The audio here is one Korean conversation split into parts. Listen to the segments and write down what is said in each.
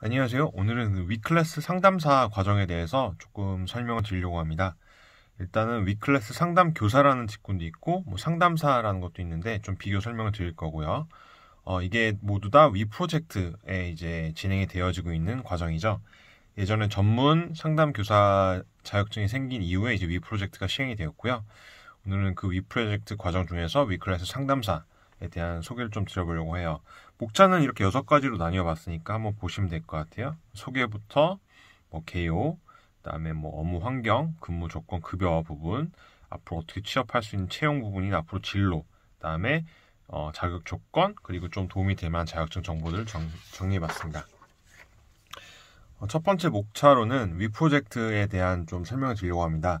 안녕하세요. 오늘은 위클래스 상담사 과정에 대해서 조금 설명을 드리려고 합니다. 일단은 위클래스 상담 교사라는 직군도 있고 뭐 상담사라는 것도 있는데 좀 비교 설명을 드릴 거고요. 어, 이게 모두 다 위 프로젝트에 이제 진행이 되어지고 있는 과정이죠. 예전에 전문 상담 교사 자격증이 생긴 이후에 이제 위 프로젝트가 시행이 되었고요. 오늘은 그 위 프로젝트 과정 중에서 위클래스 상담사에 대한 소개를 좀 드려보려고 해요. 목차는 이렇게 여섯 가지로 나뉘어 봤으니까 한번 보시면 될 것 같아요. 소개부터 뭐 개요, 그다음에 뭐 업무 환경, 근무 조건, 급여 부분, 앞으로 어떻게 취업할 수 있는 채용 부분이나 앞으로 진로, 그다음에 어, 자격 조건 그리고 좀 도움이 될 만한 자격증 정보들 정, 정리해봤습니다. 어, 첫 번째 목차로는 위 프로젝트에 대한 좀 설명을 드리려고 합니다.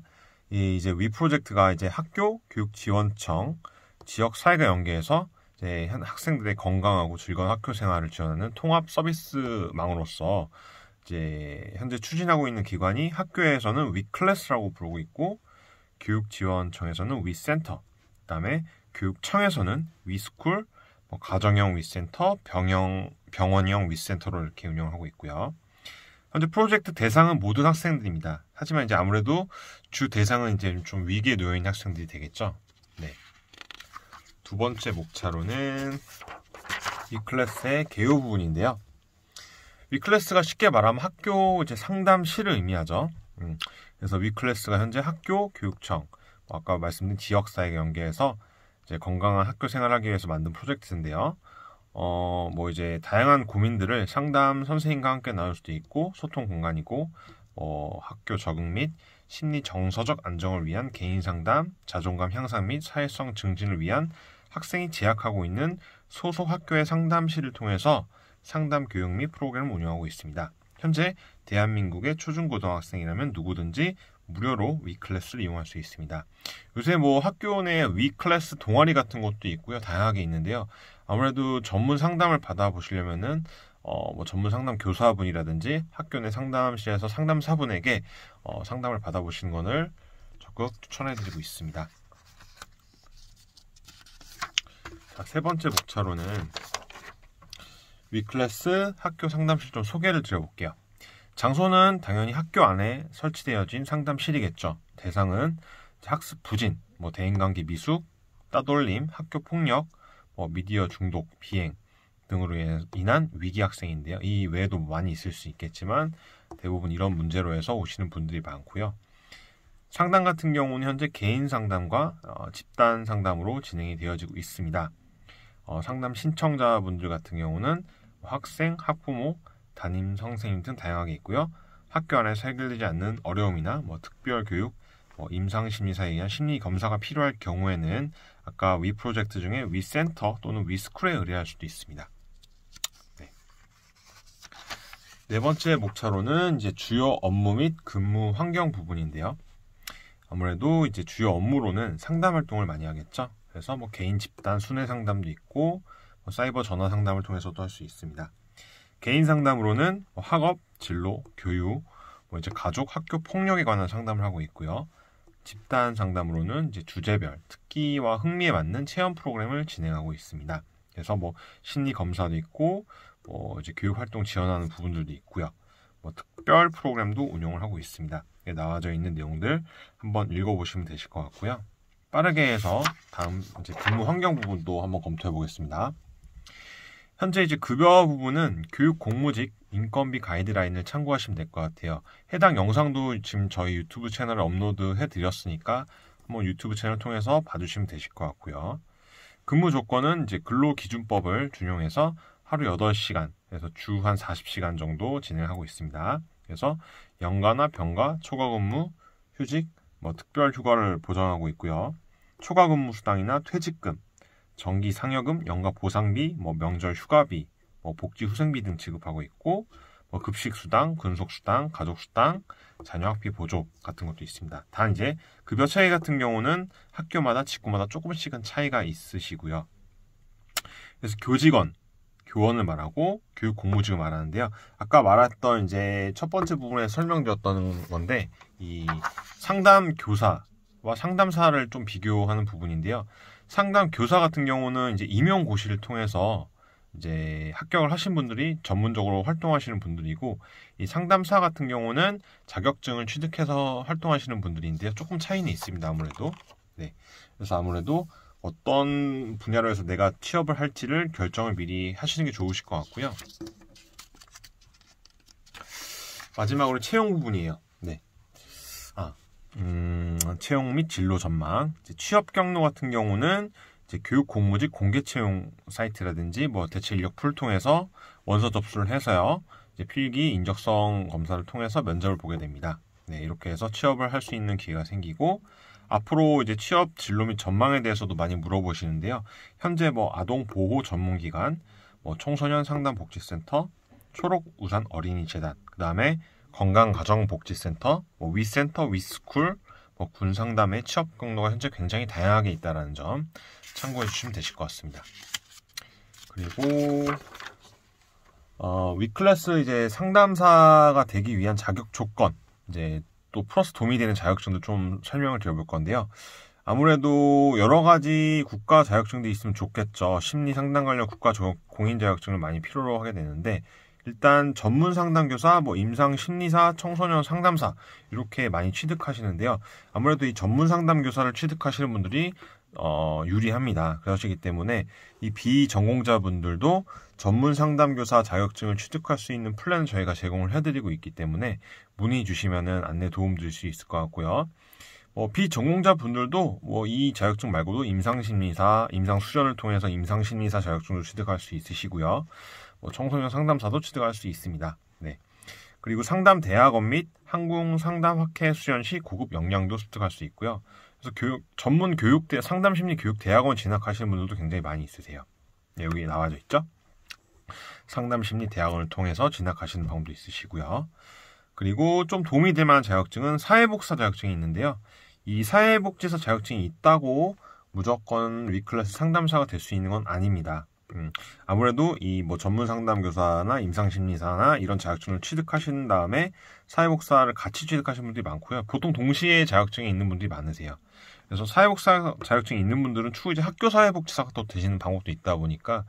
이 이제 위 프로젝트가 이제 학교 교육지원청 지역 사회가 연계해서 네, 학생들의 건강하고 즐거운 학교 생활을 지원하는 통합 서비스망으로서 이제 현재 추진하고 있는 기관이 학교에서는 위클래스라고 부르고 있고 교육지원청에서는 위센터, 그다음에 교육청에서는 위스쿨, 뭐 가정형 위센터, 병영 병원형 위센터로 이렇게 운영하고 있고요. 현재 프로젝트 대상은 모든 학생들입니다. 하지만 이제 아무래도 주 대상은 이제 좀 위기에 놓여 있는 학생들이 되겠죠. 두 번째 목차로는 위클래스의 개요 부분인데요. 위클래스가 쉽게 말하면 학교 이제 상담실을 의미하죠. 음, 그래서 위클래스가 현재 학교, 교육청, 뭐 아까 말씀드린 지역사회 연계해서 이제 건강한 학교 생활하기 위해서 만든 프로젝트인데요. 어, 뭐 이제 다양한 고민들을 상담 선생님과 함께 나눌 수도 있고 소통 공간이고 어, 학교 적응 및 심리 정서적 안정을 위한 개인 상담, 자존감 향상 및 사회성 증진을 위한 학생이 재학하고 있는 소속 학교의 상담실을 통해서 상담 교육 및 프로그램을 운영하고 있습니다. 현재 대한민국의 초중고등학생이라면 누구든지 무료로 위클래스를 이용할 수 있습니다. 요새 뭐 학교 내 위클래스 동아리 같은 것도 있고요. 다양하게 있는데요. 아무래도 전문 상담을 받아보시려면은 어, 뭐 전문 상담 교사분이라든지 학교 내 상담실에서 상담사분에게 어, 상담을 받아보시는 것을 적극 추천해드리고 있습니다. 자, 아, 세 번째 목차로는 위클래스 학교 상담실 좀 소개를 드려볼게요. 장소는 당연히 학교 안에 설치되어진 상담실이겠죠. 대상은 학습 부진, 뭐 대인관계 미숙, 따돌림, 학교 폭력, 뭐 미디어 중독, 비행 등으로 예, 인한 위기 학생인데요. 이 외에도 많이 있을 수 있겠지만 대부분 이런 문제로 해서 오시는 분들이 많고요. 상담 같은 경우는 현재 개인 상담과 어, 집단 상담으로 진행이 되어지고 있습니다. 어, 상담 신청자분들 같은 경우는 학생, 학부모, 담임 선생님 등 다양하게 있고요. 학교 안에서 해결되지 않는 어려움이나 뭐 특별 교육, 뭐 임상 심리사에 의한 심리 검사가 필요할 경우에는 아까 위 프로젝트 중에 위 센터 또는 위 스쿨에 의뢰할 수도 있습니다. 네. 네 번째 목차로는 이제 주요 업무 및 근무 환경 부분인데요. 아무래도 이제 주요 업무로는 상담 활동을 많이 하겠죠. 그래서 뭐 개인 집단 순회 상담도 있고 뭐 사이버 전화 상담을 통해서도 할 수 있습니다. 개인 상담으로는 뭐 학업, 진로, 교육, 뭐 이제 가족, 학교 폭력에 관한 상담을 하고 있고요. 집단 상담으로는 이제 주제별 특기와 흥미에 맞는 체험 프로그램을 진행하고 있습니다. 그래서 뭐 심리 검사도 있고 뭐 이제 교육 활동 지원하는 부분들도 있고요. 뭐 특별 프로그램도 운영을 하고 있습니다. 나와져 있는 내용들 한번 읽어보시면 되실 것 같고요. 빠르게 해서 다음 이제 근무 환경 부분도 한번 검토해 보겠습니다. 현재 이제 급여 부분은 교육 공무직 인건비 가이드라인을 참고하시면 될 것 같아요. 해당 영상도 지금 저희 유튜브 채널에 업로드 해드렸으니까 한번 유튜브 채널 통해서 봐주시면 되실 것 같고요. 근무 조건은 이제 근로기준법을 준용해서 하루 8시간에서 주 한 40시간 정도 진행하고 있습니다. 그래서 연가나 병가, 초과 근무, 휴직, 뭐 특별 휴가를 보장하고 있고요. 초과 근무 수당이나 퇴직금, 정기 상여금, 연가 보상비, 뭐 명절 휴가비, 뭐 복지 후생비 등 지급하고 있고 뭐 급식 수당, 근속 수당, 가족 수당, 자녀 학비 보조 같은 것도 있습니다. 단 이제 급여 차이 같은 경우는 학교마다 직구마다 조금씩은 차이가 있으시고요. 그래서 교직원 교원을 말하고 교육 공무직을 말하는데요. 아까 말했던 이제 첫 번째 부분에 설명드렸던 건데 이 상담 교사와 상담사를 좀 비교하는 부분인데요. 상담 교사 같은 경우는 이제 임용고시를 통해서 이제 합격을 하신 분들이 전문적으로 활동하시는 분들이고 이 상담사 같은 경우는 자격증을 취득해서 활동하시는 분들인데요. 조금 차이는 있습니다. 아무래도 네. 그래서 아무래도 어떤 분야로 해서 내가 취업을 할지를 결정을 미리 하시는 게 좋으실 것 같고요. 마지막으로 채용 부분이에요. 네. 아, 음, 채용 및 진로 전망. 취업 경로 같은 경우는 교육 공무직 공개 채용 사이트라든지 뭐 대체 인력 풀 통해서 원서 접수를 해서요. 필기 인적성 검사를 통해서 면접을 보게 됩니다. 네, 이렇게 해서 취업을 할 수 있는 기회가 생기고 앞으로 이제 취업 진로 및 전망에 대해서도 많이 물어보시는데요. 현재 뭐 아동 보호 전문 기관, 뭐 청소년 상담 복지센터, 초록 우산 어린이 재단, 그다음에 건강 가정 복지센터, 뭐 위센터, 위스쿨, 뭐 군상담의 취업 경로가 현재 굉장히 다양하게 있다라는 점 참고해 주시면 되실 것 같습니다. 그리고 어, 위클래스 이제 상담사가 되기 위한 자격 조건 이제 또 플러스 도움이 되는 자격증도 좀 설명을 드려볼 건데요. 아무래도 여러 가지 국가 자격증도 있으면 좋겠죠. 심리 상담 관련 국가 공인 자격증을 많이 필요로 하게 되는데 일단 전문 상담교사, 뭐 임상 심리사, 청소년 상담사 이렇게 많이 취득하시는데요. 아무래도 이 전문 상담교사를 취득하시는 분들이 어, 유리합니다. 그러시기 때문에 이 비전공자분들도 전문 상담교사 자격증을 취득할 수 있는 플랜을 저희가 제공을 해드리고 있기 때문에 문의 주시면은 안내 도움 드릴 수 있을 것 같고요. 뭐 비전공자분들도 뭐 이 자격증 말고도 임상심리사, 임상수련을 통해서 임상심리사 자격증을 취득할 수 있으시고요. 뭐 청소년 상담사도 취득할 수 있습니다. 네. 그리고 상담 대학원 및 항공 상담 학회 수련 시 고급 역량도 습득할 수 있고요. 그래서 교육 전문 교육대 상담 심리 교육 대학원 진학하시는 분들도 굉장히 많이 있으세요. 네, 여기 나와져 있죠? 상담 심리 대학원을 통해서 진학하시는 방법도 있으시고요. 그리고 좀 도움이 될 만한 자격증은 사회복사 자격증이 있는데요. 이 사회복지사 자격증이 있다고 무조건 위클래스 상담사가 될 수 있는 건 아닙니다. 음, 아무래도 이 뭐 전문 상담 교사나 임상 심리사나 이런 자격증을 취득하신 다음에 사회복사를 같이 취득하신 분들이 많고요. 보통 동시에 자격증이 있는 분들이 많으세요. 그래서 사회복사 자격증이 있는 분들은 추후 이제 학교 사회복지사가 또 되시는 방법도 있다 보니까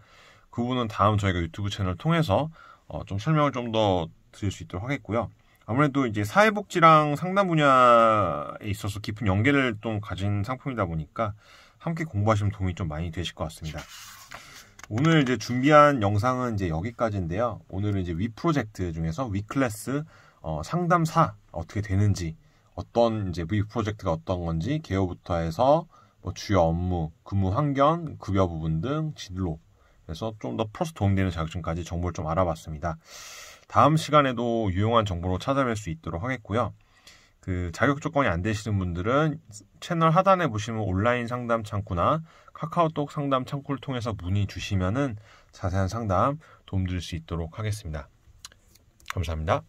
그분은 다음 저희가 유튜브 채널 통해서 어, 좀 설명을 좀 더 드릴 수 있도록 하겠고요. 아무래도 이제 사회복지랑 상담 분야에 있어서 깊은 연계를 좀 가진 상품이다 보니까 함께 공부하시면 도움이 좀 많이 되실 것 같습니다. 오늘 이제 준비한 영상은 이제 여기까지인데요. 오늘은 이제 위 프로젝트 중에서 위 클래스 어, 상담사 어떻게 되는지 어떤 이제 위 프로젝트가 어떤 건지 개요부터 해서 뭐 주요 업무, 근무 환경, 급여 부분 등 진로 그래서 좀 더 플러스 도움되는 자격증까지 정보를 좀 알아봤습니다. 다음 시간에도 유용한 정보로 찾아뵐 수 있도록 하겠고요. 그 자격 조건이 안 되시는 분들은 채널 하단에 보시면 온라인 상담 창구나 카카오톡 상담 창구를 통해서 문의 주시면은 자세한 상담 도움드릴 수 있도록 하겠습니다. 감사합니다.